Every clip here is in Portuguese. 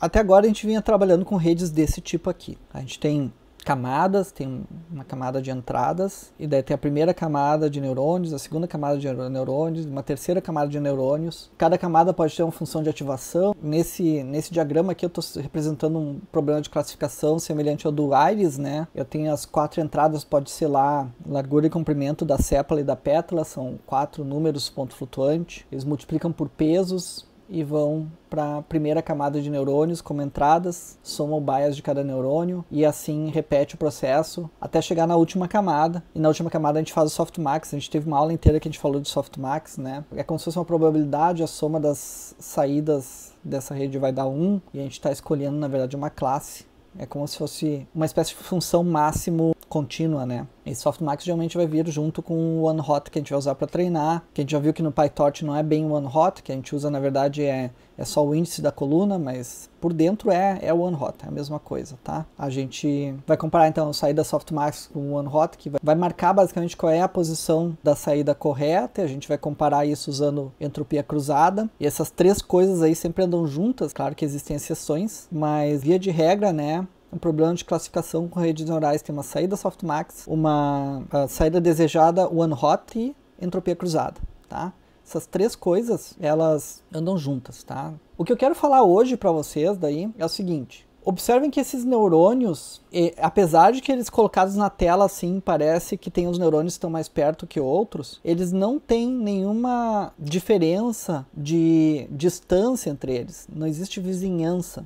até agora a gente vinha trabalhando com redes desse tipo aqui. A gente tem camadas, tem uma camada de entradas, e daí tem a primeira camada de neurônios, a segunda camada de neurônios, uma terceira camada de neurônios. Cada camada pode ter uma função de ativação. Nesse, nesse diagrama aqui eu estou representando um problema de classificação semelhante ao do Iris, né? Eu tenho as quatro entradas, pode ser lá largura e comprimento da sépala e da pétala, são quatro números ponto flutuante. Eles multiplicam por pesos, e vão para a primeira camada de neurônios como entradas, somam baias de cada neurônio e assim repete o processo até chegar na última camada. E na última camada a gente faz o softmax. A gente teve uma aula inteira que a gente falou de softmax, né? É como se fosse uma probabilidade, a soma das saídas dessa rede vai dar 1 e a gente está escolhendo na verdade uma classe é como se fosse uma espécie de função máximo contínua, né? E softmax geralmente vai vir junto com o one hot que a gente vai usar para treinar, que a gente já viu que no PyTorch não é bem one hot, que a gente usa na verdade é é só o índice da coluna, mas por dentro é, é o OneHot, é a mesma coisa, tá? A gente vai comparar então a saída Softmax com o OneHot, que vai marcar basicamente qual é a posição da saída correta, e a gente vai comparar isso usando entropia cruzada, e essas três coisas aí sempre andam juntas, claro que existem exceções, mas via de regra, né, um problema de classificação com redes neurais tem uma saída softmax, uma saída desejada one hot e entropia cruzada, tá? Essas três coisas, elas andam juntas, tá? O que eu quero falar hoje para vocês daí é o seguinte: observem que esses neurônios, e, apesar de que eles colocados na tela assim, parece que tem os neurônios que estão mais perto que outros, eles não têm nenhuma diferença de distância entre eles. Não existe vizinhança.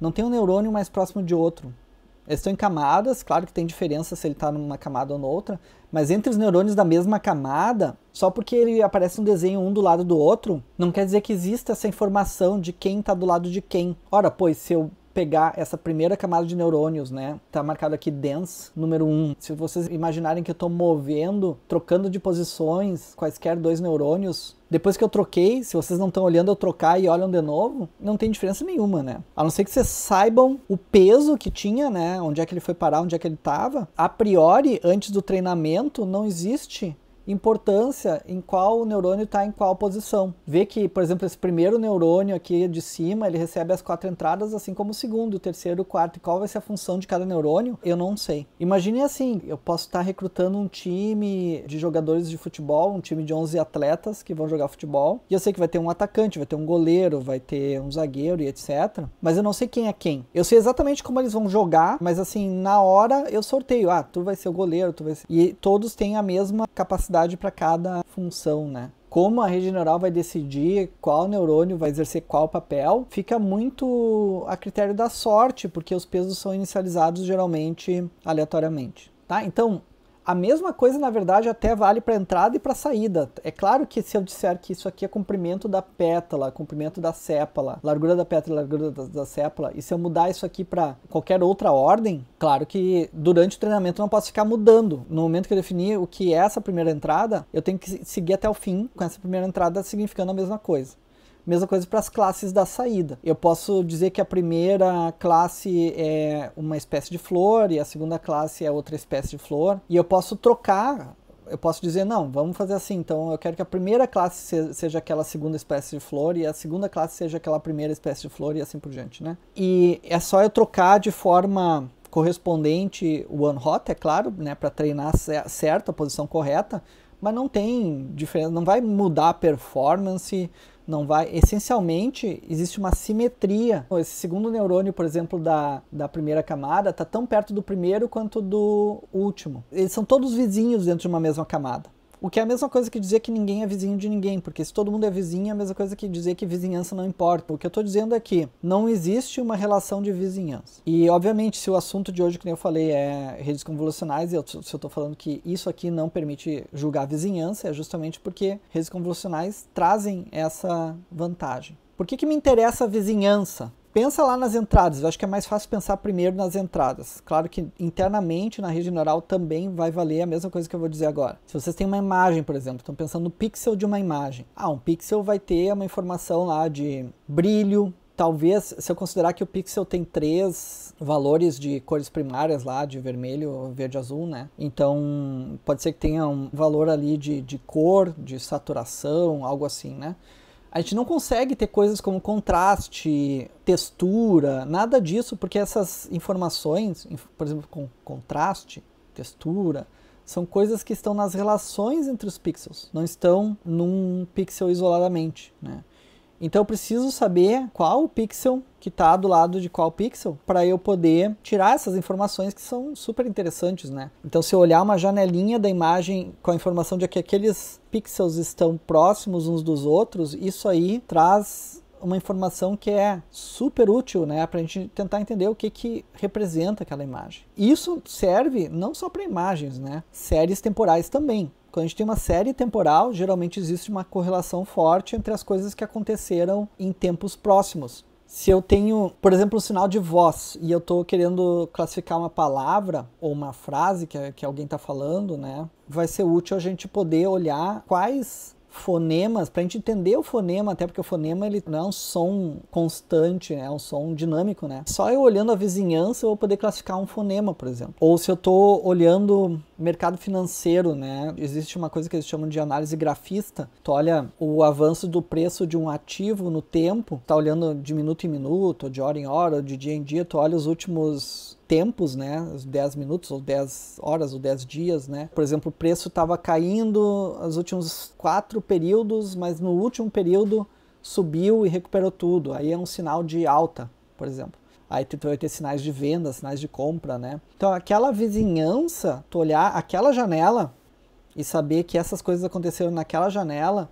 Não tem um neurônio mais próximo de outro. Eles estão em camadas, claro que tem diferença se ele está numa camada ou noutra, mas entre os neurônios da mesma camada, só porque ele aparece um desenho um do lado do outro, não quer dizer que exista essa informação de quem está do lado de quem. Ora, pois, se eu pegar essa primeira camada de neurônios, né? Tá marcado aqui dense, número 1. Um. Se vocês imaginarem que eu tô movendo, trocando de posições, quaisquer dois neurônios, depois que eu troquei, se vocês não estão olhando eu trocar e olham de novo, não tem diferença nenhuma, né? A não ser que vocês saibam o peso que tinha, né? Onde é que ele foi parar, onde é que ele estava. A priori, antes do treinamento, não existe importância em qual neurônio está em qual posição. Vê que, por exemplo, esse primeiro neurônio aqui de cima, ele recebe as quatro entradas, assim como o segundo, o terceiro, o quarto. E qual vai ser a função de cada neurônio? Eu não sei. Imagine assim, eu posso estar tá recrutando um time de jogadores de futebol, um time de 11 atletas que vão jogar futebol. E eu sei que vai ter um atacante, vai ter um goleiro, vai ter um zagueiro e etc. Mas eu não sei quem é quem. Eu sei exatamente como eles vão jogar, mas assim, na hora eu sorteio. Ah, tu vai ser o goleiro, tu vai ser... E todos têm a mesma capacidade atividade para cada função, né? Como a rede neural vai decidir qual neurônio vai exercer qual papel, fica muito a critério da sorte, porque os pesos são inicializados geralmente aleatoriamente. Tá? Então, a mesma coisa, na verdade, até vale para entrada e para saída. É claro que se eu disser que isso aqui é comprimento da pétala, comprimento da sépala, largura da pétala, largura da, da sépala, e se eu mudar isso aqui para qualquer outra ordem, claro que durante o treinamento eu não posso ficar mudando. No momento que eu definir o que é essa primeira entrada, eu tenho que seguir até o fim com essa primeira entrada significando a mesma coisa. Mesma coisa para as classes da saída. Eu posso dizer que a primeira classe é uma espécie de flor e a segunda classe é outra espécie de flor. E eu posso trocar eu posso dizer, não, vamos fazer assim, então eu quero que a primeira classe seja aquela segunda espécie de flor e a segunda classe seja aquela primeira espécie de flor e assim por diante, né? E é só eu trocar de forma correspondente o one hot, é claro, né, para treinar certo, a posição correta, mas não tem diferença, não vai mudar a performance, não vai. Essencialmente, existe uma simetria. Esse segundo neurônio, por exemplo, da, da primeira camada, está tão perto do primeiro quanto do último. Eles são todos vizinhos dentro de uma mesma camada. O que é a mesma coisa que dizer que ninguém é vizinho de ninguém, porque se todo mundo é vizinho, é a mesma coisa que dizer que vizinhança não importa. O que eu estou dizendo é que não existe uma relação de vizinhança. E, obviamente, se o assunto de hoje, que eu falei, é redes convolucionais, e eu, se eu estou falando que isso aqui não permite julgar vizinhança, é justamente porque redes convolucionais trazem essa vantagem. Por que, que me interessa a vizinhança? pensa lá nas entradas. Eu acho que é mais fácil pensar primeiro nas entradas. Claro que internamente na rede neural também vai valer a mesma coisa que eu vou dizer agora. Se vocês têm uma imagem, por exemplo, estão pensando no pixel de uma imagem. Ah, um pixel vai ter uma informação lá de brilho, talvez, se eu considerar que o pixel tem três valores de cores primárias lá, de vermelho, verde azul, né? Então, pode ser que tenha um valor ali de, de cor, de saturação, algo assim, né? a gente não consegue ter coisas como contraste, textura, nada disso, porque essas informações, por exemplo, com contraste, textura, são coisas que estão nas relações entre os pixels, não estão num pixel isoladamente, né? Então eu preciso saber qual o pixel que está do lado de qual pixel para eu poder tirar essas informações que são super interessantes, né? Então se eu olhar uma janelinha da imagem com a informação de que aqueles pixels estão próximos uns dos outros, isso aí traz uma informação que é super útil, né, para a gente tentar entender o que, que representa aquela imagem. Isso serve não só para imagens, né, séries temporais também quando a gente tem uma série temporal, geralmente existe uma correlação forte entre as coisas que aconteceram em tempos próximos. Se eu tenho, por exemplo, um sinal de voz e eu estou querendo classificar uma palavra ou uma frase que, que alguém está falando, né? Vai ser útil a gente poder olhar quais fonemas, para a gente entender o fonema, até porque o fonema ele não é um som constante, né? é um som dinâmico, né? Só eu olhando a vizinhança eu vou poder classificar um fonema, por exemplo. Ou se eu estou olhando mercado financeiro, né? Existe uma coisa que eles chamam de análise grafista. Tu olha o avanço do preço de um ativo no tempo, tá olhando de minuto em minuto, de hora em hora, de dia em dia, tu olha os últimos tempos, né? 10 minutos, ou 10 horas, ou 10 dias, né? Por exemplo, o preço estava caindo nos últimos quatro períodos, mas no último período subiu e recuperou tudo. Aí é um sinal de alta, por exemplo. Aí tu vai ter sinais de venda, sinais de compra, né? Então aquela vizinhança, tu olhar aquela janela e saber que essas coisas aconteceram naquela janela,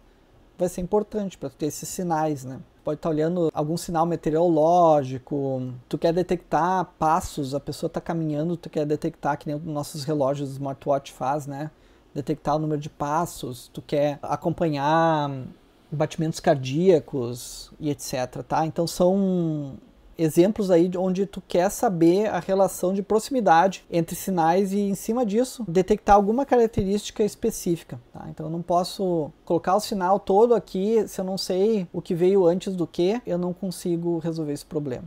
vai ser importante para tu ter esses sinais, né? pode estar tá olhando algum sinal meteorológico, tu quer detectar passos, a pessoa está caminhando, tu quer detectar, que nem os nossos relógios smartwatch faz, né? Detectar o número de passos, tu quer acompanhar batimentos cardíacos e etc, tá? Então são exemplos aí onde tu quer saber a relação de proximidade entre sinais e, em cima disso, detectar alguma característica específica. Tá? Então eu não posso colocar o sinal todo aqui se eu não sei o que veio antes do que, eu não consigo resolver esse problema.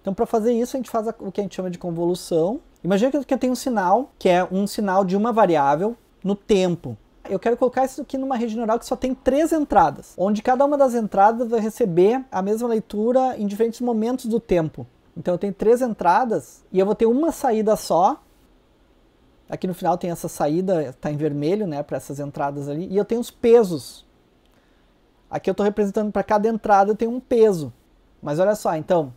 Então, para fazer isso, a gente faz o que a gente chama de convolução. Imagina que eu tenho um sinal, que é um sinal de uma variável no tempo eu quero colocar isso aqui numa rede neural que só tem três entradas, onde cada uma das entradas vai receber a mesma leitura em diferentes momentos do tempo. Então eu tenho três entradas e eu vou ter uma saída só. Aqui no final tem essa saída, está em vermelho, né, para essas entradas ali, e eu tenho os pesos. Aqui eu estou representando para cada entrada eu tenho um peso. Mas olha só, então,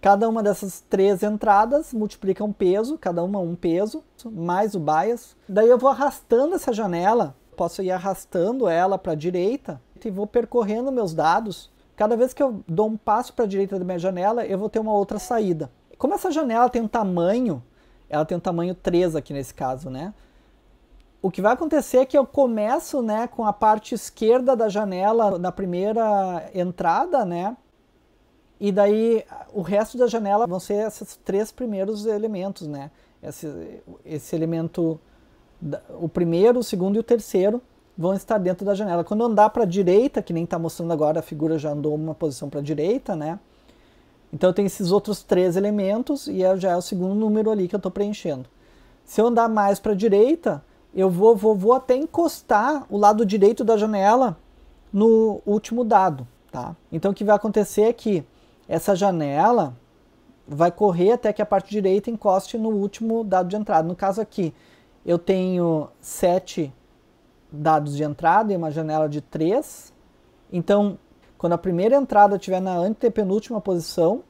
Cada uma dessas três entradas multiplica um peso, cada uma um peso, mais o bias. Daí eu vou arrastando essa janela, posso ir arrastando ela para a direita e vou percorrendo meus dados. Cada vez que eu dou um passo para a direita da minha janela, eu vou ter uma outra saída. Como essa janela tem um tamanho, ela tem um tamanho 3 aqui nesse caso, né? O que vai acontecer é que eu começo né, com a parte esquerda da janela na primeira entrada, né? E daí o resto da janela vão ser esses três primeiros elementos, né? Esse, esse elemento, o primeiro, o segundo e o terceiro vão estar dentro da janela. Quando andar para a direita, que nem está mostrando agora, a figura já andou uma posição para a direita, né? Então tem esses outros três elementos e é, já é o segundo número ali que eu estou preenchendo. Se eu andar mais para a direita, eu vou, vou, vou até encostar o lado direito da janela no último dado, tá? Então o que vai acontecer é que essa janela vai correr até que a parte direita encoste no último dado de entrada. No caso aqui, eu tenho sete dados de entrada e uma janela de três. Então, quando a primeira entrada estiver na antepenúltima posição,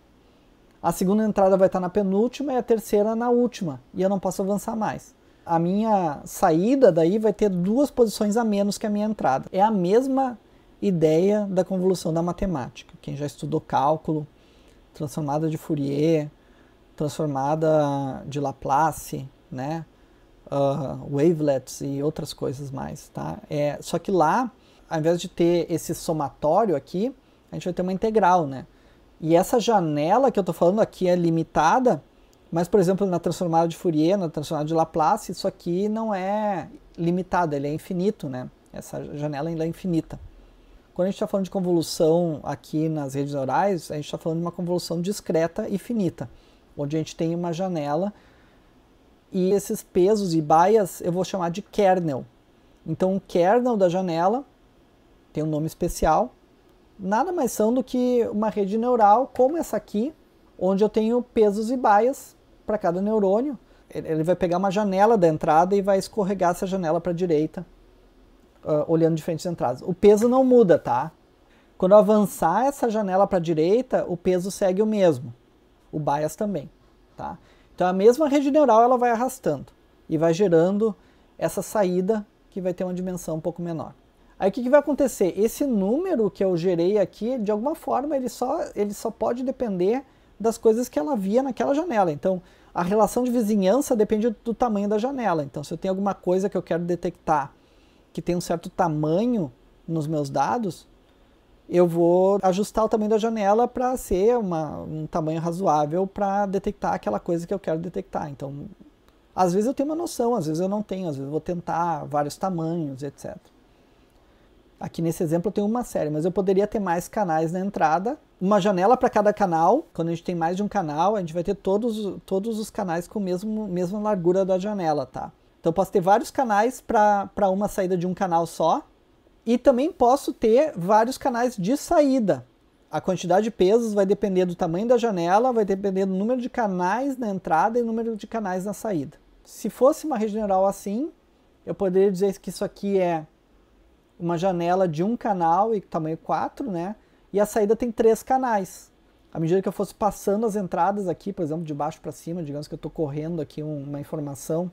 a segunda entrada vai estar na penúltima e a terceira na última, e eu não posso avançar mais. A minha saída daí vai ter duas posições a menos que a minha entrada. É a mesma ideia da convolução da matemática. Quem já estudou cálculo, transformada de Fourier, transformada de Laplace, né? Uh, wavelets e outras coisas mais, tá? É, só que lá, ao invés de ter esse somatório aqui, a gente vai ter uma integral, né? E essa janela que eu estou falando aqui é limitada, mas, por exemplo, na transformada de Fourier, na transformada de Laplace, isso aqui não é limitado, ele é infinito, né? Essa janela ainda é infinita. Quando a gente está falando de convolução aqui nas redes neurais, a gente está falando de uma convolução discreta e finita, onde a gente tem uma janela e esses pesos e baias eu vou chamar de kernel. Então, o kernel da janela tem um nome especial, nada mais são do que uma rede neural como essa aqui, onde eu tenho pesos e baias para cada neurônio. Ele vai pegar uma janela da entrada e vai escorregar essa janela para a direita uh, olhando diferentes entradas. O peso não muda, tá? Quando eu avançar essa janela para a direita, o peso segue o mesmo. O bias também, tá? Então a mesma rede neural ela vai arrastando e vai gerando essa saída que vai ter uma dimensão um pouco menor. Aí o que, que, vai acontecer? Esse número que eu gerei aqui, de alguma forma, ele só, ele só pode depender das coisas que ela via naquela janela. Então, a relação de vizinhança depende do tamanho da janela. Então, se eu tenho alguma coisa que eu quero detectar que tem um certo tamanho nos meus dados, eu vou ajustar o tamanho da janela para ser uma, um tamanho razoável para detectar aquela coisa que eu quero detectar. Então, às vezes eu tenho uma noção, às vezes eu não tenho, às vezes eu vou tentar vários tamanhos, etc. Aqui nesse exemplo eu tenho uma série, mas eu poderia ter mais canais na entrada, uma janela para cada canal. Quando a gente tem mais de um canal, a gente vai ter todos, todos os canais com a mesma largura da janela, tá? Então posso ter vários canais para uma saída de um canal só. E também posso ter vários canais de saída. A quantidade de pesos vai depender do tamanho da janela, vai depender do número de canais na entrada e número de canais na saída. Se fosse uma rede neural assim, eu poderia dizer que isso aqui é uma janela de um canal e tamanho 4, né? E a saída tem três canais. À medida que eu fosse passando as entradas aqui, por exemplo, de baixo para cima, digamos que eu estou correndo aqui uma informação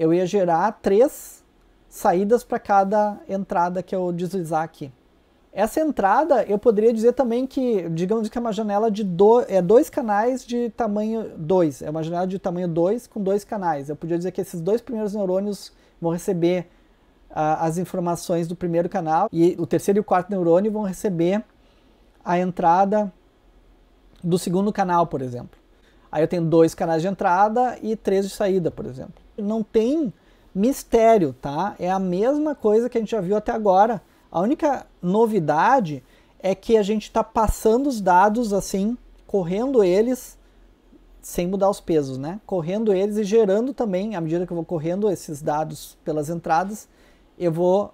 eu ia gerar três saídas para cada entrada que eu deslizar aqui. Essa entrada, eu poderia dizer também que, digamos que é uma janela de do, é dois canais de tamanho 2. É uma janela de tamanho 2 com dois canais. Eu podia dizer que esses dois primeiros neurônios vão receber uh, as informações do primeiro canal e o terceiro e o quarto neurônio vão receber a entrada do segundo canal, por exemplo. Aí eu tenho dois canais de entrada e três de saída, por exemplo não tem mistério, tá? É a mesma coisa que a gente já viu até agora. A única novidade é que a gente está passando os dados assim, correndo eles sem mudar os pesos, né? Correndo eles e gerando também, à medida que eu vou correndo esses dados pelas entradas, eu vou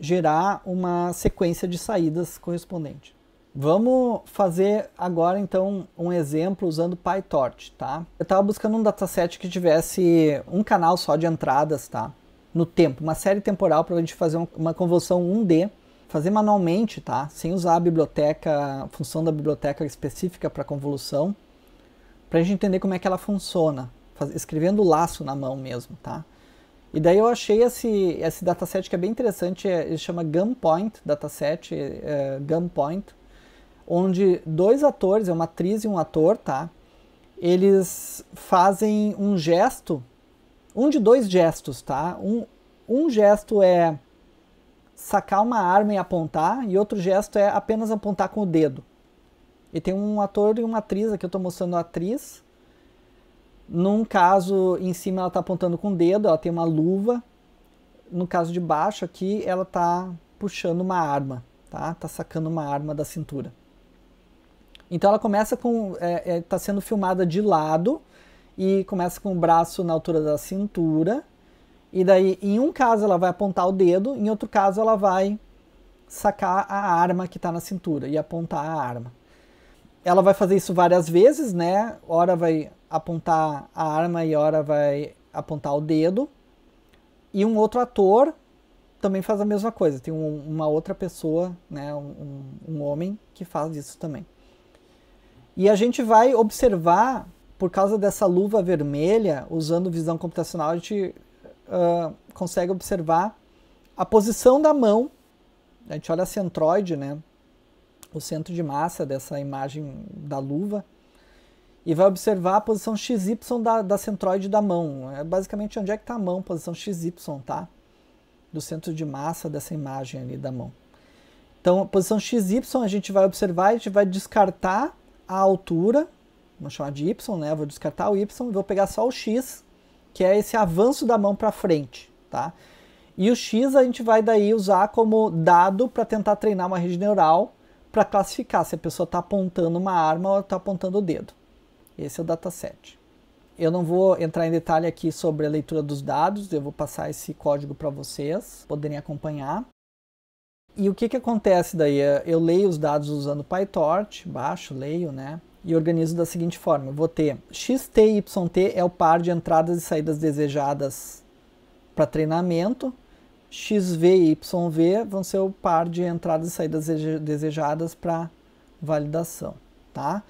gerar uma sequência de saídas correspondente. Vamos fazer agora então um exemplo usando PyTorch, tá? Eu estava buscando um dataset que tivesse um canal só de entradas, tá? No tempo, uma série temporal para a gente fazer uma convolução 1D, fazer manualmente, tá? Sem usar a biblioteca, a função da biblioteca específica para convolução, para a gente entender como é que ela funciona, escrevendo o laço na mão mesmo, tá? E daí eu achei esse, esse dataset que é bem interessante, é, ele chama Gunpoint Dataset, é, Gunpoint onde dois atores, é uma atriz e um ator, tá? Eles fazem um gesto, um de dois gestos, tá? Um, um gesto é sacar uma arma e apontar, e outro gesto é apenas apontar com o dedo. E tem um ator e uma atriz, aqui eu estou mostrando a atriz. Num caso, em cima ela está apontando com o dedo, ela tem uma luva. No caso de baixo aqui, ela está puxando uma arma, tá? Tá sacando uma arma da cintura. Então ela começa com. está é, é, tá sendo filmada de lado e começa com o braço na altura da cintura. E daí, em um caso, ela vai apontar o dedo, em outro caso, ela vai sacar a arma que está na cintura e apontar a arma. Ela vai fazer isso várias vezes, né? Hora vai apontar a arma e hora vai apontar o dedo. E um outro ator também faz a mesma coisa. Tem um, uma outra pessoa, né? Um, um homem que faz isso também. E a gente vai observar, por causa dessa luva vermelha, usando visão computacional, a gente uh, consegue observar a posição da mão. A gente olha a centroide, né? o centro de massa dessa imagem da luva e vai observar a posição XY da, da centroide da mão. É basicamente onde é que está a mão, posição XY, tá? Do centro de massa dessa imagem ali da mão. Então, a posição XY a gente vai observar, a gente vai descartar a altura, vou chamar de y, né? Vou descartar o y e vou pegar só o x, que é esse avanço da mão para frente, tá? E o x a gente vai daí usar como dado para tentar treinar uma rede neural para classificar se a pessoa está apontando uma arma ou está apontando o dedo. Esse é o dataset. Eu não vou entrar em detalhe aqui sobre a leitura dos dados, eu vou passar esse código para vocês poderem acompanhar. E o que, que acontece daí? É, eu leio os dados usando PyTorch, baixo, leio, né? E organizo da seguinte forma. Eu vou ter xt e yt é o par de entradas e saídas desejadas para treinamento. xv e yv vão ser o par de entradas e saídas desejadas para validação, tá?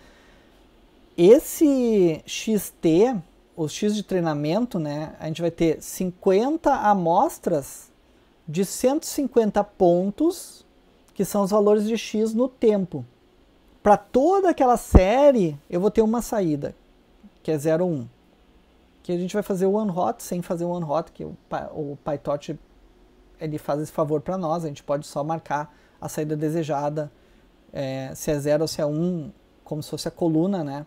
Esse xt, o x de treinamento, né? A gente vai ter 50 amostras de 150 pontos, que são os valores de x no tempo. Para toda aquela série, eu vou ter uma saída, que é 0,1. Um, que a gente vai fazer o one hot sem fazer o one hot, que o, o PyTorch ele faz esse favor para nós, a gente pode só marcar a saída desejada, é, se é 0 ou se é 1, um, como se fosse a coluna né,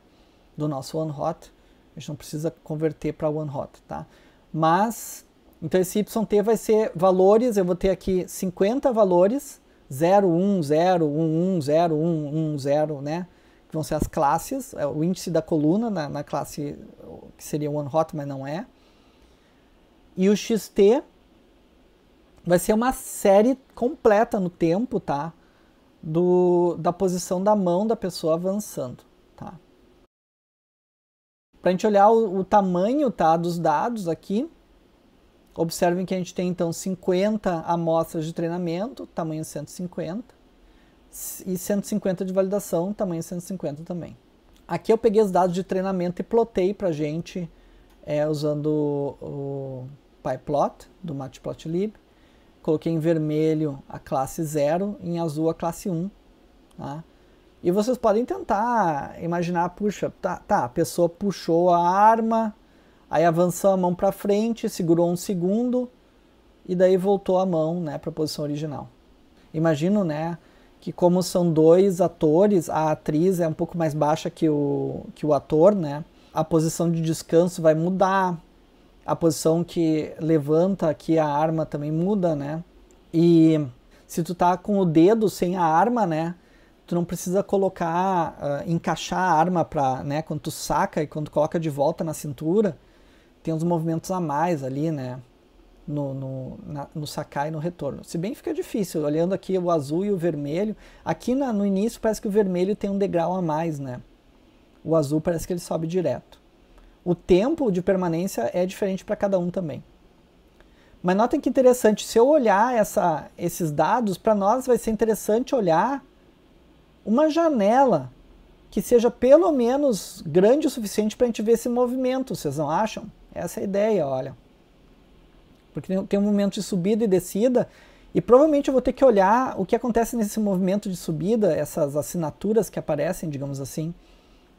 do nosso one hot. A gente não precisa converter para one hot, tá? Mas então esse YT vai ser valores, eu vou ter aqui 50 valores, 0, 1, 0, 1, 1, 0, 1, 1, 0, né? Que vão ser as classes, é o índice da coluna na, na classe que seria one hot, mas não é. E o XT vai ser uma série completa no tempo, tá? Do, da posição da mão da pessoa avançando, tá? Para a gente olhar o, o tamanho tá, dos dados aqui, Observem que a gente tem então 50 amostras de treinamento, tamanho 150, e 150 de validação, tamanho 150 também. Aqui eu peguei os dados de treinamento e plotei para a gente é, usando o, o PyPlot do Matplotlib. Coloquei em vermelho a classe 0, em azul a classe 1. Tá? E vocês podem tentar imaginar, puxa, tá, tá, a pessoa puxou a arma Aí avançou a mão para frente, segurou um segundo e daí voltou a mão, né, para a posição original. Imagino, né, que como são dois atores, a atriz é um pouco mais baixa que o que o ator, né? A posição de descanso vai mudar. A posição que levanta aqui a arma também muda, né? E se tu tá com o dedo sem a arma, né? Tu não precisa colocar, uh, encaixar a arma para, né? Quando tu saca e quando coloca de volta na cintura, tem uns movimentos a mais ali, né? No, no, na, no sacar e no retorno. Se bem fica difícil, olhando aqui o azul e o vermelho, aqui na, no início parece que o vermelho tem um degrau a mais, né? O azul parece que ele sobe direto. O tempo de permanência é diferente para cada um também. Mas notem que interessante, se eu olhar essa, esses dados, para nós vai ser interessante olhar uma janela que seja pelo menos grande o suficiente para a gente ver esse movimento, vocês não acham? Essa é a ideia, olha. Porque tem um momento de subida e descida, e provavelmente eu vou ter que olhar o que acontece nesse movimento de subida, essas assinaturas que aparecem, digamos assim,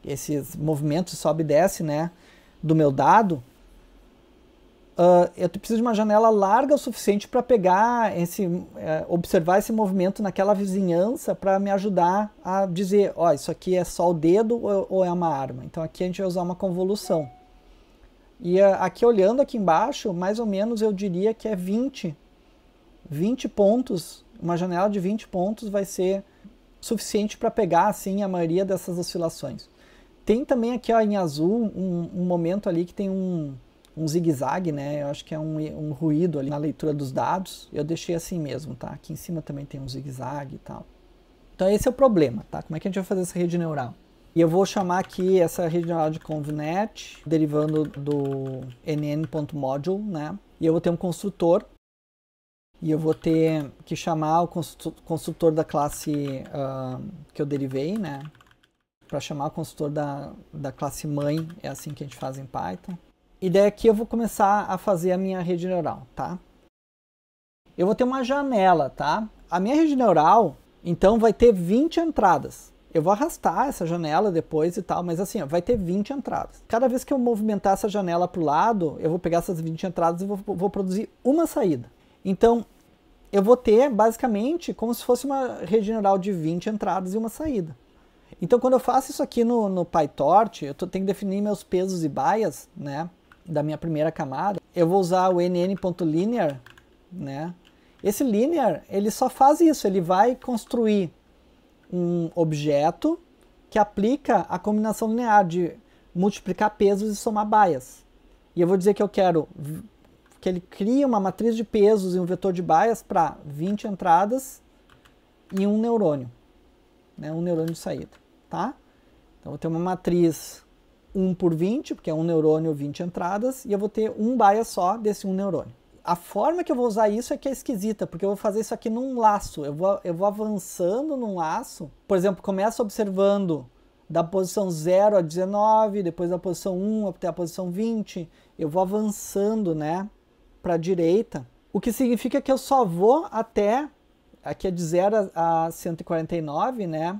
esses movimentos sobe e desce, né, do meu dado. Uh, eu preciso de uma janela larga o suficiente para pegar esse, uh, observar esse movimento naquela vizinhança para me ajudar a dizer, ó, oh, isso aqui é só o dedo ou, ou é uma arma. Então aqui a gente vai usar uma convolução. E ah, aqui olhando aqui embaixo, mais ou menos eu diria que é 20. 20 pontos, uma janela de 20 pontos vai ser suficiente para pegar assim a maioria dessas oscilações. Tem também aqui ó, em azul um, um momento ali que tem um, um zigue-zague, né? Eu acho que é um, um ruído ali na leitura dos dados. Eu deixei assim mesmo, tá? Aqui em cima também tem um zigue-zague e tal. Então esse é o problema, tá? Como é que a gente vai fazer essa rede neural? E eu vou chamar aqui essa regional de convnet, derivando do nn.module, né? E eu vou ter um construtor. E eu vou ter que chamar o construtor da classe uh, que eu derivei, né? Para chamar o construtor da, da classe mãe, é assim que a gente faz em Python. E daí aqui eu vou começar a fazer a minha rede neural, tá? Eu vou ter uma janela, tá? A minha rede neural, então, vai ter 20 entradas. Eu vou arrastar essa janela depois e tal, mas assim, ó, vai ter 20 entradas. Cada vez que eu movimentar essa janela para o lado, eu vou pegar essas 20 entradas e vou, vou produzir uma saída. Então, eu vou ter basicamente como se fosse uma rede neural de 20 entradas e uma saída. Então, quando eu faço isso aqui no, no PyTorch, eu tô, tenho que definir meus pesos e baias, né, da minha primeira camada. Eu vou usar o nn.linear, né. Esse linear, ele só faz isso, ele vai construir um objeto que aplica a combinação linear de multiplicar pesos e somar baias. E eu vou dizer que eu quero que ele crie uma matriz de pesos e um vetor de baias para 20 entradas e um neurônio, né? um neurônio de saída. Tá? Então eu vou ter uma matriz 1 por 20, porque é um neurônio 20 entradas, e eu vou ter um baia só desse um neurônio a forma que eu vou usar isso é que é esquisita, porque eu vou fazer isso aqui num laço. Eu vou, eu vou avançando num laço. Por exemplo, começa observando da posição 0 a 19, depois da posição 1 até a posição 20. Eu vou avançando, né, para a direita. O que significa que eu só vou até, aqui é de 0 a 149, né?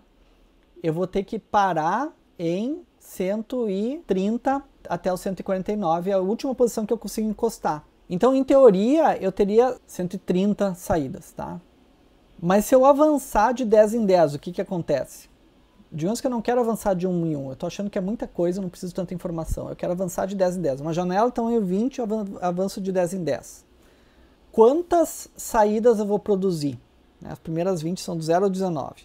Eu vou ter que parar em 130 até o 149, é a última posição que eu consigo encostar. Então, em teoria, eu teria 130 saídas, tá? Mas se eu avançar de 10 em 10, o que, que acontece? Digamos que eu não quero avançar de 1 em 1, eu tô achando que é muita coisa, eu não preciso de tanta informação. Eu quero avançar de 10 em 10. Uma janela, então, eu 20, eu avanço de 10 em 10. Quantas saídas eu vou produzir? Né, as primeiras 20 são do 0 ao 19.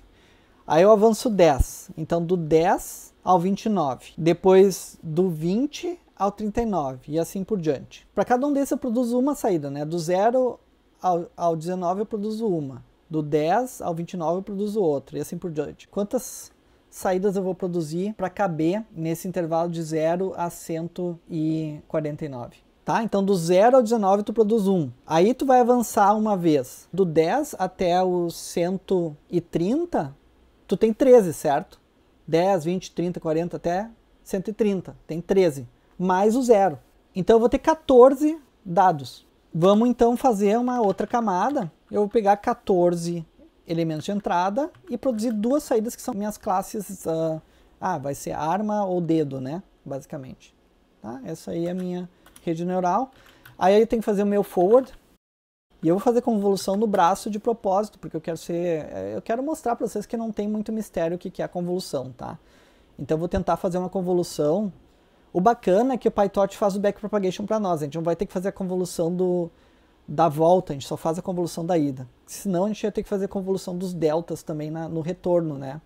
Aí eu avanço 10, então do 10 ao 29. Depois do 20 ao 39 e assim por diante. Para cada um desses eu produzo uma saída, né? Do 0 ao, ao 19 eu produzo uma, do 10 ao 29 eu produzo outra e assim por diante. Quantas saídas eu vou produzir para caber nesse intervalo de 0 a 149? Tá? Então do 0 ao 19 tu produz 1. Um. Aí tu vai avançar uma vez. Do 10 até o 130, tu tem 13, certo? 10, 20, 30, 40 até 130, tem 13 mais o zero. Então eu vou ter 14 dados. Vamos então fazer uma outra camada. Eu vou pegar 14 elementos de entrada e produzir duas saídas que são minhas classes. Uh, ah, vai ser arma ou dedo, né? Basicamente. Tá? Essa aí é a minha rede neural. Aí eu tenho que fazer o meu forward. E eu vou fazer convolução no braço de propósito, porque eu quero ser. Eh, eu quero mostrar para vocês que não tem muito mistério o que é a convolução, tá? Então eu vou tentar fazer uma convolução o bacana é que o PyTorch faz o backpropagation para nós, a gente não vai ter que fazer a convolução do, da volta, a gente só faz a convolução da ida. Senão a gente ia ter que fazer a convolução dos deltas também na, no retorno, né?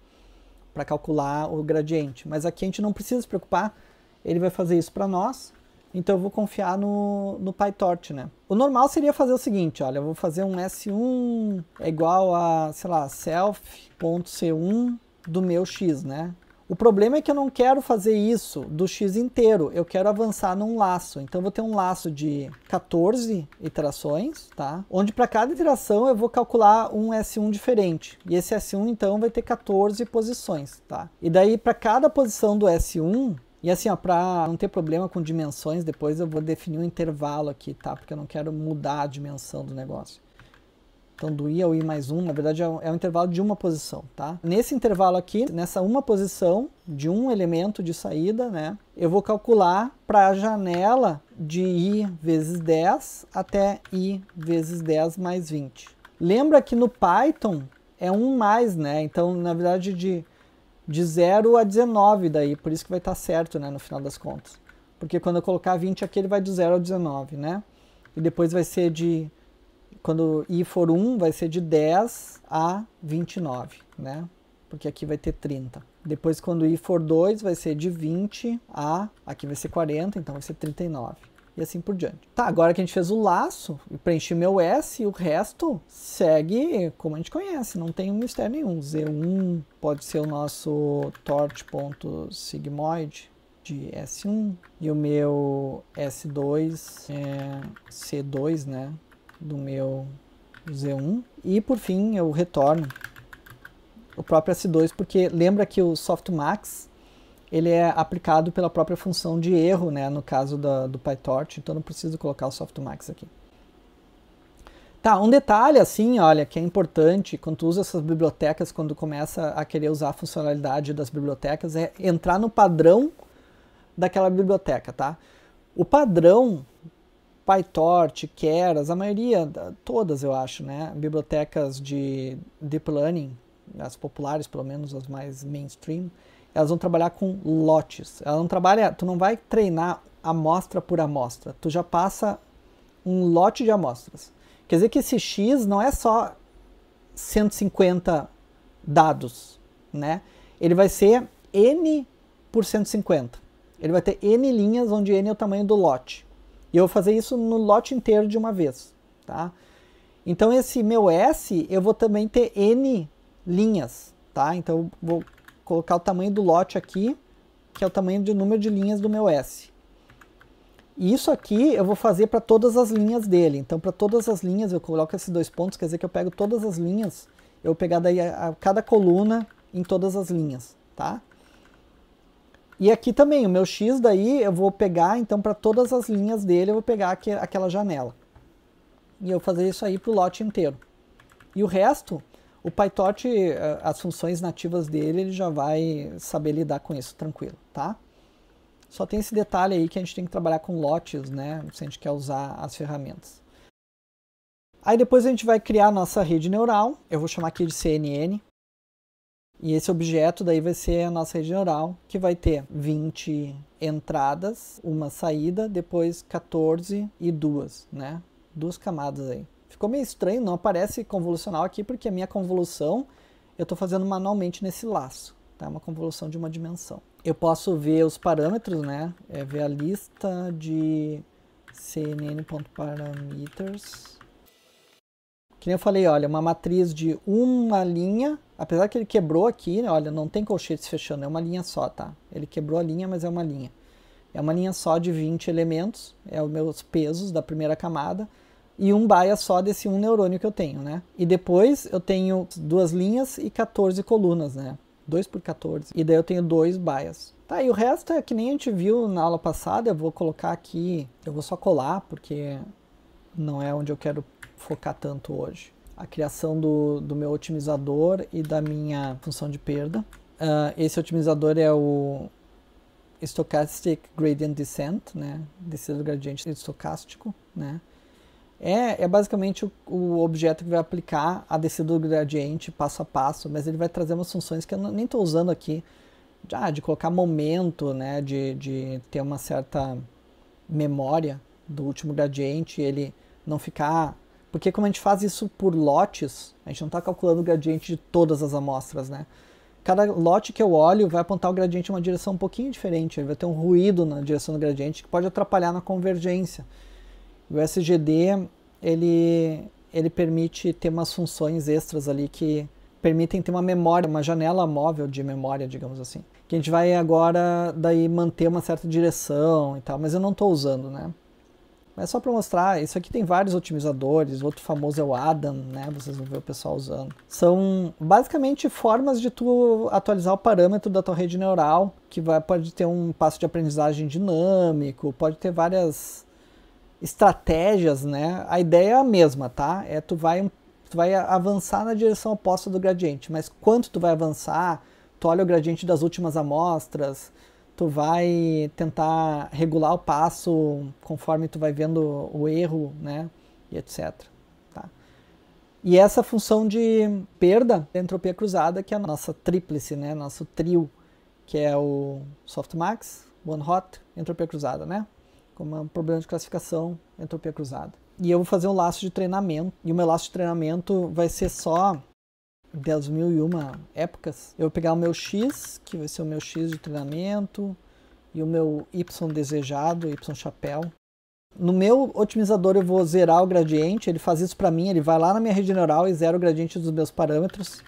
Para calcular o gradiente. Mas aqui a gente não precisa se preocupar, ele vai fazer isso para nós, então eu vou confiar no, no PyTorch, né? O normal seria fazer o seguinte, olha, eu vou fazer um S1 é igual a, sei lá, self.c1 do meu x, né? O problema é que eu não quero fazer isso do x inteiro, eu quero avançar num laço. Então eu vou ter um laço de 14 iterações, tá? Onde para cada iteração eu vou calcular um S1 diferente. E esse S1 então vai ter 14 posições, tá? E daí para cada posição do S1, e assim, ó, para não ter problema com dimensões, depois eu vou definir um intervalo aqui, tá? Porque eu não quero mudar a dimensão do negócio. Então, do I ao I mais 1, na verdade, é um, é um intervalo de uma posição, tá? Nesse intervalo aqui, nessa uma posição de um elemento de saída, né? Eu vou calcular para a janela de I vezes 10 até I vezes 10 mais 20. Lembra que no Python é 1 mais, né? Então, na verdade, de, de 0 a 19 daí, por isso que vai estar tá certo, né, no final das contas. Porque quando eu colocar 20 aqui, ele vai de 0 a 19, né? E depois vai ser de quando i for 1, vai ser de 10 a 29, né? Porque aqui vai ter 30. Depois, quando i for 2, vai ser de 20 a... Aqui vai ser 40, então vai ser 39. E assim por diante. Tá, agora que a gente fez o laço, e preenchi meu S, e o resto segue como a gente conhece. Não tem um mistério nenhum. Z1 pode ser o nosso tort.sigmoide de S1. E o meu S2 é C2, né? do meu Z1 e por fim eu retorno o próprio S2 porque lembra que o softmax ele é aplicado pela própria função de erro né, no caso da, do PyTorch, então não preciso colocar o softmax aqui. Tá, um detalhe assim, olha, que é importante quando tu usa essas bibliotecas, quando começa a querer usar a funcionalidade das bibliotecas, é entrar no padrão daquela biblioteca, tá? O padrão PyTorch, Keras, a maioria, todas eu acho, né? Bibliotecas de deep learning, as populares pelo menos, as mais mainstream, elas vão trabalhar com lotes. Ela não trabalha, tu não vai treinar amostra por amostra, tu já passa um lote de amostras. Quer dizer que esse X não é só 150 dados, né? Ele vai ser N por 150. Ele vai ter N linhas, onde N é o tamanho do lote. E eu vou fazer isso no lote inteiro de uma vez, tá? Então esse meu S, eu vou também ter N linhas, tá? Então vou colocar o tamanho do lote aqui, que é o tamanho do número de linhas do meu S. E isso aqui eu vou fazer para todas as linhas dele. Então para todas as linhas eu coloco esses dois pontos, quer dizer que eu pego todas as linhas, eu vou pegar daí a, a cada coluna em todas as linhas, tá? E aqui também, o meu X daí, eu vou pegar, então, para todas as linhas dele, eu vou pegar aqu aquela janela. E eu fazer isso aí para o lote inteiro. E o resto, o PyTorch, eh, as funções nativas dele, ele já vai saber lidar com isso tranquilo, tá? Só tem esse detalhe aí que a gente tem que trabalhar com lotes, né? Se a gente quer usar as ferramentas. Aí depois a gente vai criar a nossa rede neural. Eu vou chamar aqui de CNN, e esse objeto daí vai ser a nossa rede neural, que vai ter 20 entradas, uma saída, depois 14 e duas, né? Duas camadas aí. Ficou meio estranho, não aparece convolucional aqui, porque a minha convolução eu estou fazendo manualmente nesse laço, tá? Uma convolução de uma dimensão. Eu posso ver os parâmetros, né? É ver a lista de cnn.parameters que nem eu falei, olha, uma matriz de uma linha, apesar que ele quebrou aqui, né, olha, não tem colchete fechando, é uma linha só, tá? Ele quebrou a linha, mas é uma linha. É uma linha só de 20 elementos, é os meus pesos da primeira camada, e um baia só desse um neurônio que eu tenho, né? E depois eu tenho duas linhas e 14 colunas, né? 2 por 14. E daí eu tenho dois baias. Tá, e o resto é que nem a gente viu na aula passada, eu vou colocar aqui, eu vou só colar, porque não é onde eu quero focar tanto hoje. A criação do, do meu otimizador e da minha função de perda. Uh, esse otimizador é o Stochastic Gradient Descent, né? Descida do gradiente estocástico, né? É, é basicamente o, o, objeto que vai aplicar a descida do gradiente passo a passo, mas ele vai trazer umas funções que eu nem estou usando aqui, ah, de colocar momento, né? De, de ter uma certa memória do último gradiente, ele não ficar porque como a gente faz isso por lotes, a gente não está calculando o gradiente de todas as amostras, né? Cada lote que eu olho vai apontar o gradiente em uma direção um pouquinho diferente, ele vai ter um ruído na direção do gradiente que pode atrapalhar na convergência. O SGD, ele, ele permite ter umas funções extras ali que permitem ter uma memória, uma janela móvel de memória, digamos assim. Que a gente vai agora daí manter uma certa direção e tal, mas eu não estou usando, né? Mas é só para mostrar, isso aqui tem vários otimizadores, outro famoso é o Adam, né? Vocês vão ver o pessoal usando. São basicamente formas de tu atualizar o parâmetro da tua rede neural, que vai, pode ter um passo de aprendizagem dinâmico, pode ter várias estratégias, né? A ideia é a mesma, tá? É tu vai, tu vai avançar na direção oposta do gradiente, mas quanto tu vai avançar, tu olha o gradiente das últimas amostras, tu vai tentar regular o passo conforme tu vai vendo o erro, né, e etc. Tá? E essa função de perda da entropia cruzada, que é a nossa tríplice, né, nosso trio, que é o softmax, one-hot, entropia cruzada, né, como é um problema de classificação, entropia cruzada. E eu vou fazer um laço de treinamento, e o meu laço de treinamento vai ser só das mil e uma épocas, eu vou pegar o meu X, que vai ser o meu X de treinamento, e o meu Y desejado, Y chapéu. No meu otimizador eu vou zerar o gradiente, ele faz isso para mim, ele vai lá na minha rede neural e zera o gradiente dos meus parâmetros.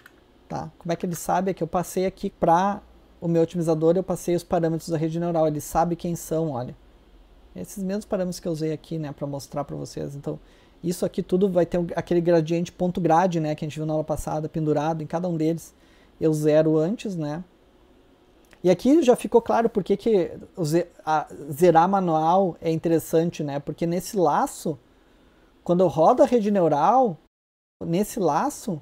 Tá? Como é que ele sabe? É que eu passei aqui para o meu otimizador, eu passei os parâmetros da rede neural, ele sabe quem são, olha. Esses mesmos parâmetros que eu usei aqui, né, para mostrar para vocês. Então, isso aqui tudo vai ter aquele gradiente ponto grade, né, que a gente viu na aula passada, pendurado em cada um deles. Eu zero antes, né? E aqui já ficou claro por que, que zerar manual é interessante, né? Porque nesse laço, quando eu rodo a rede neural, nesse laço,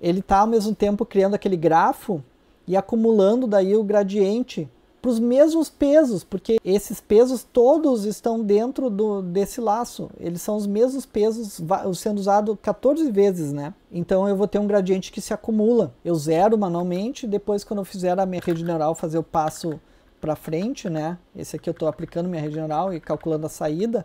ele está ao mesmo tempo criando aquele grafo e acumulando daí o gradiente para os mesmos pesos, porque esses pesos todos estão dentro do, desse laço. Eles são os mesmos pesos sendo usado 14 vezes, né? Então eu vou ter um gradiente que se acumula. Eu zero manualmente, depois quando eu fizer a minha rede neural fazer o passo para frente, né? Esse aqui eu estou aplicando minha rede neural e calculando a saída.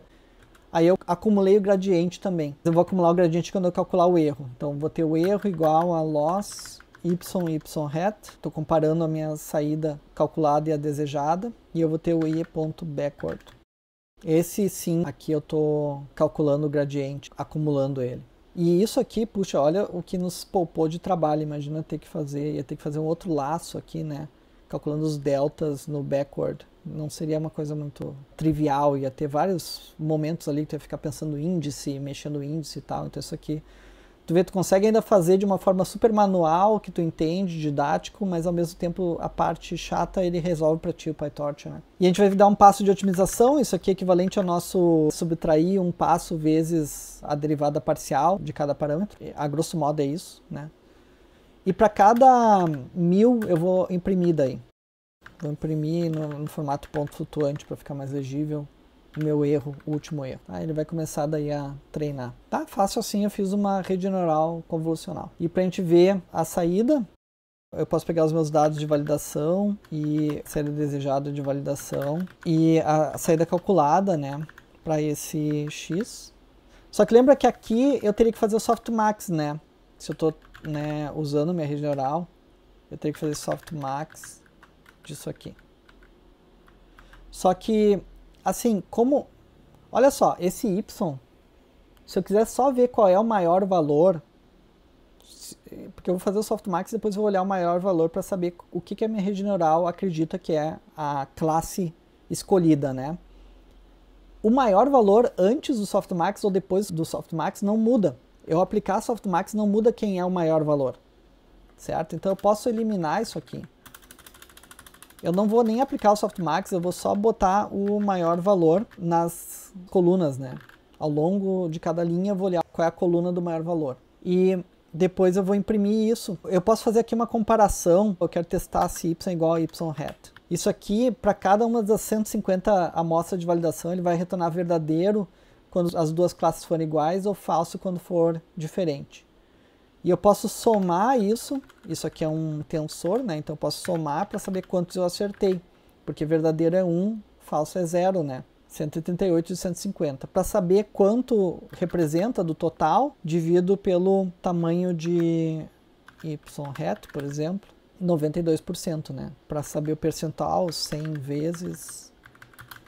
Aí eu acumulei o gradiente também. Eu vou acumular o gradiente quando eu calcular o erro. Então vou ter o erro igual a loss y, y hat. Estou comparando a minha saída calculada e a desejada. E eu vou ter o i.backward. Esse sim, aqui eu estou calculando o gradiente, acumulando ele. E isso aqui, puxa, olha o que nos poupou de trabalho. Imagina ter que fazer, ia ter que fazer um outro laço aqui, né? Calculando os deltas no backward. Não seria uma coisa muito trivial, ia ter vários momentos ali que tu ia ficar pensando índice, mexendo índice e tal. Então isso aqui tu vê, tu consegue ainda fazer de uma forma super manual, que tu entende, didático, mas ao mesmo tempo a parte chata ele resolve para ti o PyTorch, né? E a gente vai dar um passo de otimização, isso aqui é equivalente ao nosso subtrair um passo vezes a derivada parcial de cada parâmetro. A grosso modo é isso, né? E para cada mil eu vou imprimir daí. Vou imprimir no, no formato ponto flutuante para ficar mais legível meu erro, o último erro. Aí ah, ele vai começar daí a treinar. Tá fácil assim, eu fiz uma rede neural convolucional. E para a gente ver a saída, eu posso pegar os meus dados de validação e saída desejada de validação e a saída calculada, né, para esse x. Só que lembra que aqui eu teria que fazer o softmax, né? Se eu estou né, usando minha rede neural, eu teria que fazer softmax disso aqui. Só que assim, como. Olha só, esse Y, se eu quiser só ver qual é o maior valor, porque eu vou fazer o softmax e depois vou olhar o maior valor para saber o que, que a minha rede neural acredita que é a classe escolhida, né? O maior valor antes do softmax ou depois do softmax não muda. Eu aplicar softmax não muda quem é o maior valor, certo? Então eu posso eliminar isso aqui eu não vou nem aplicar o softmax, eu vou só botar o maior valor nas colunas, né? Ao longo de cada linha eu vou olhar qual é a coluna do maior valor. E depois eu vou imprimir isso. Eu posso fazer aqui uma comparação, eu quero testar se y é igual a y hat. Isso aqui, para cada uma das 150 amostras de validação, ele vai retornar verdadeiro quando as duas classes forem iguais ou falso quando for diferente. E eu posso somar isso, isso aqui é um tensor, né? Então eu posso somar para saber quantos eu acertei, porque verdadeiro é 1, falso é 0, né? 138 e 150. Para saber quanto representa do total, divido pelo tamanho de y reto, por exemplo, 92%, né? Para saber o percentual, 100 vezes,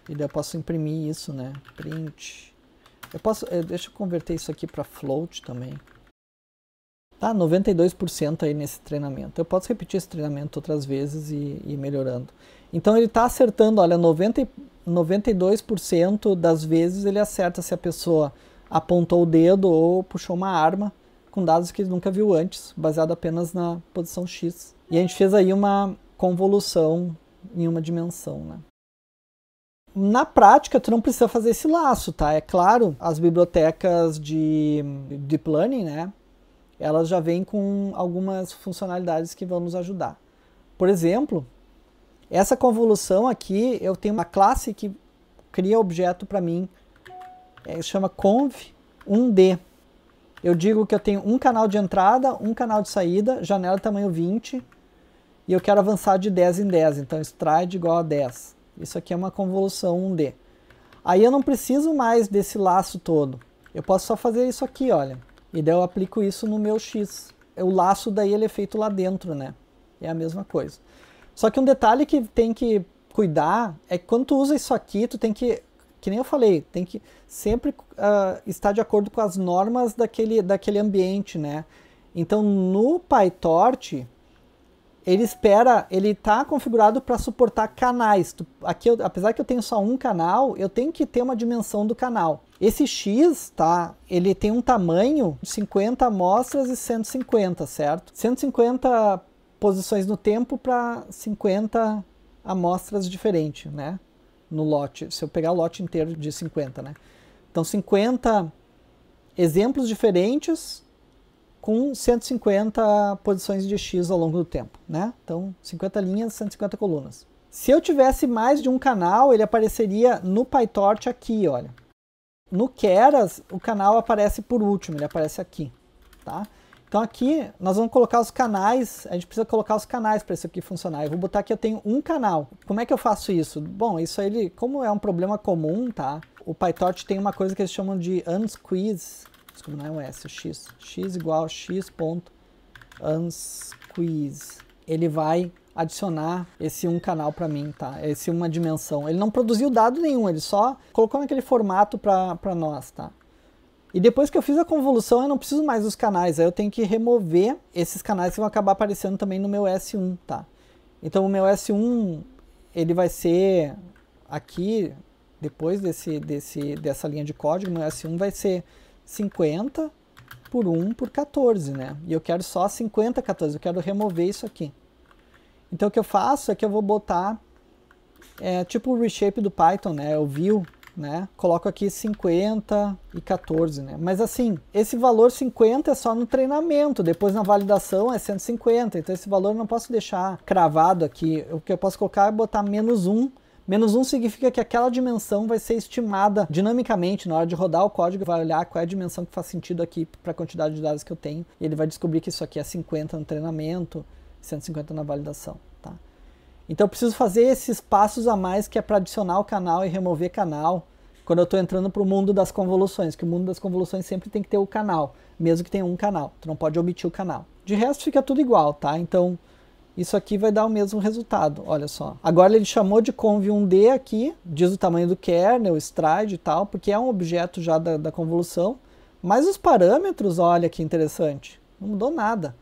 e daí eu posso imprimir isso, né? Print. Eu posso, eu, eh, deixa eu converter isso aqui para float também tá 92% aí nesse treinamento. Eu posso repetir esse treinamento outras vezes e, e melhorando. Então ele está acertando, olha, 90, 92% das vezes ele acerta se a pessoa apontou o dedo ou puxou uma arma com dados que ele nunca viu antes, baseado apenas na posição X. E a gente fez aí uma convolução em uma dimensão, né? Na prática, tu não precisa fazer esse laço, tá? É claro, as bibliotecas de deep learning, né? elas já vêm com algumas funcionalidades que vão nos ajudar. Por exemplo, essa convolução aqui, eu tenho uma classe que cria objeto para mim, é, chama conv1d. Eu digo que eu tenho um canal de entrada, um canal de saída, janela tamanho 20, e eu quero avançar de 10 em 10, então stride igual a 10. Isso aqui é uma convolução 1D. Aí eu não preciso mais desse laço todo. Eu posso só fazer isso aqui, olha. E daí eu aplico isso no meu X. O laço daí ele é feito lá dentro, né? É a mesma coisa. Só que um detalhe que tem que cuidar é que quando tu usa isso aqui, tu tem que, que nem eu falei, tem que sempre uh, estar de acordo com as normas daquele, daquele ambiente, né? Então no PyTorch, ele espera, ele está configurado para suportar canais. Tu, aqui, eu, apesar que eu tenho só um canal, eu tenho que ter uma dimensão do canal. Esse X, tá? Ele tem um tamanho de 50 amostras e 150, certo? 150 posições no tempo para 50 amostras diferentes, né? No lote, se eu pegar o lote inteiro de 50, né? Então 50 exemplos diferentes com 150 posições de X ao longo do tempo, né? Então, 50 linhas, 150 colunas. Se eu tivesse mais de um canal, ele apareceria no PyTorch aqui, olha. No Keras, o canal aparece por último, ele aparece aqui, tá? Então aqui nós vamos colocar os canais, a gente precisa colocar os canais para isso aqui funcionar. Eu vou botar que eu tenho um canal. Como é que eu faço isso? Bom, isso aí, como é um problema comum, tá? O PyTorch tem uma coisa que eles chamam de unsqueeze, Desculpa, não é o S, é o X. X igual a X ponto Ele vai adicionar esse um canal para mim, tá? Esse uma dimensão. Ele não produziu dado nenhum, ele só colocou naquele formato para nós, tá? E depois que eu fiz a convolução, eu não preciso mais dos canais, aí eu tenho que remover esses canais que vão acabar aparecendo também no meu S1, tá? Então o meu S1, ele vai ser aqui, depois desse, desse, dessa linha de código, meu S1 vai ser 50 por 1 por 14, né? E eu quero só 50, 14, eu quero remover isso aqui. Então o que eu faço é que eu vou botar, é, tipo o reshape do Python, né? O view, né? Coloco aqui 50 e 14, né? Mas assim, esse valor 50 é só no treinamento, depois na validação é 150, então esse valor eu não posso deixar cravado aqui. O que eu posso colocar é botar menos 1 Menos 1 significa que aquela dimensão vai ser estimada dinamicamente na hora de rodar o código, vai olhar qual é a dimensão que faz sentido aqui para a quantidade de dados que eu tenho, e ele vai descobrir que isso aqui é 50 no treinamento, 150 na validação. Tá? Então eu preciso fazer esses passos a mais que é para adicionar o canal e remover canal quando eu estou entrando para o mundo das convoluções, que o mundo das convoluções sempre tem que ter o canal, mesmo que tenha um canal, tu não pode omitir o canal. De resto fica tudo igual, tá? Então isso aqui vai dar o mesmo resultado, olha só. Agora ele chamou de conv1d aqui, diz o tamanho do kernel, stride e tal, porque é um objeto já da, da convolução. Mas os parâmetros, olha que interessante, não mudou nada.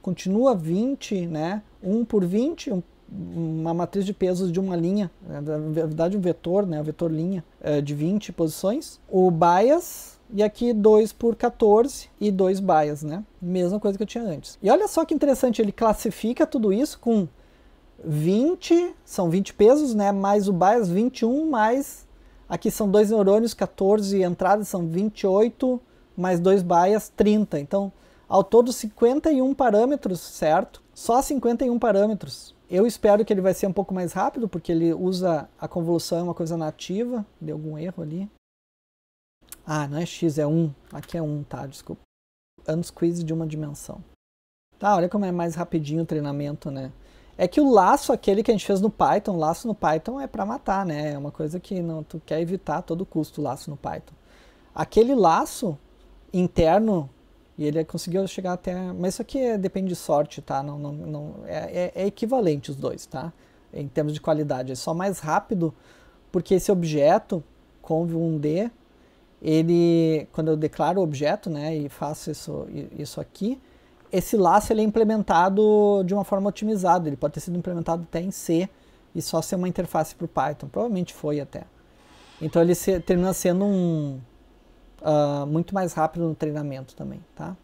Continua 20, né? 1 por 20, um uma matriz de pesos de uma linha, né, na verdade um vetor, né, um vetor linha eh, de 20 posições. O bias e aqui 2 por 14 e 2 baias, né? Mesma coisa que eu tinha antes. E olha só que interessante, ele classifica tudo isso com 20, são 20 pesos, né? Mais o bias 21, mais aqui são dois neurônios, 14 entradas são 28, mais dois bias 30. Então, ao todo 51 parâmetros, certo? Só 51 parâmetros. Eu espero que ele vai ser um pouco mais rápido, porque ele usa a convolução, é uma coisa nativa, deu algum erro ali. Ah, não é x, é 1. Aqui é 1, tá? Desculpa. Unsqueeze de uma dimensão. Tá, olha como é mais rapidinho o treinamento, né? É que o laço, aquele que a gente fez no Python, laço no Python é para matar, né? É uma coisa que não, tu quer evitar a todo custo o laço no Python. Aquele laço interno, e ele conseguiu chegar até... Mas isso aqui é, depende de sorte, tá? Não, não, não, é, é, é equivalente os dois, tá? Em termos de qualidade. É só mais rápido, porque esse objeto, conv1d, ele, quando eu declaro o objeto, né, e faço isso, isso aqui, esse laço ele é implementado de uma forma otimizada. Ele pode ter sido implementado até em C e só ser uma interface para o Python. Provavelmente foi até. Então ele se, termina sendo um uh, muito mais rápido no treinamento também, tá?